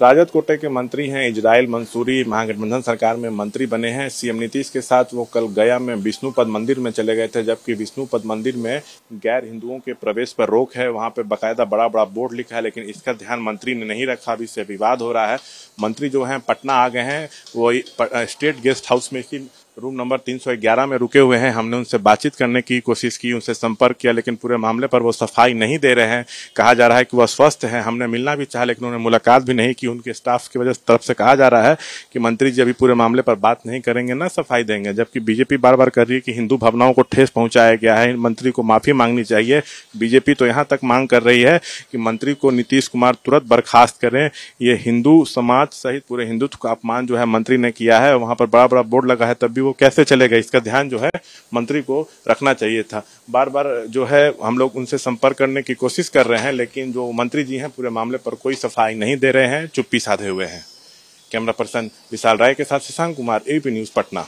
राजद कोटे के मंत्री हैं इजराइल मंसूरी महागठबंधन सरकार में मंत्री बने हैं सीएम नीतीश के साथ वो कल गया में विष्णुपद मंदिर में चले गए थे जबकि विष्णुपद मंदिर में गैर हिंदुओं के प्रवेश पर रोक है वहां पे बकायदा बड़ा बड़ा बोर्ड लिखा है लेकिन इसका ध्यान मंत्री ने नहीं रखा अभी से विवाद हो रहा है मंत्री जो है पटना आ गए हैं वो स्टेट गेस्ट हाउस में इसकी रूम नंबर 311 में रुके हुए हैं हमने उनसे बातचीत करने की कोशिश की उनसे संपर्क किया लेकिन पूरे मामले पर वो सफाई नहीं दे रहे हैं कहा जा रहा है कि वह स्वस्थ हैं हमने मिलना भी चाहा लेकिन उन्होंने मुलाकात भी नहीं की उनके स्टाफ की वजह तरफ से कहा जा रहा है कि मंत्री जी अभी पूरे मामले पर बात नहीं करेंगे ना सफाई देंगे जबकि बीजेपी बार बार कर रही है कि हिंदू भावनाओं को ठेस पहुंचाया गया है मंत्री को माफी मांगनी चाहिए बीजेपी तो यहाँ तक मांग कर रही है कि मंत्री को नीतीश कुमार तुरंत बर्खास्त करें ये हिंदू समाज सहित पूरे हिंदुत्व का अपमान जो है मंत्री ने किया है वहां पर बड़ा बड़ा बोर्ड लगा है तब भी वो कैसे चलेगा इसका ध्यान जो है मंत्री को रखना चाहिए था बार बार जो है हम लोग उनसे संपर्क करने की कोशिश कर रहे हैं लेकिन जो मंत्री जी हैं पूरे मामले पर कोई सफाई नहीं दे रहे हैं चुप्पी साधे हुए हैं कैमरा पर्सन विशाल राय के साथ शशांक कुमार एपी न्यूज पटना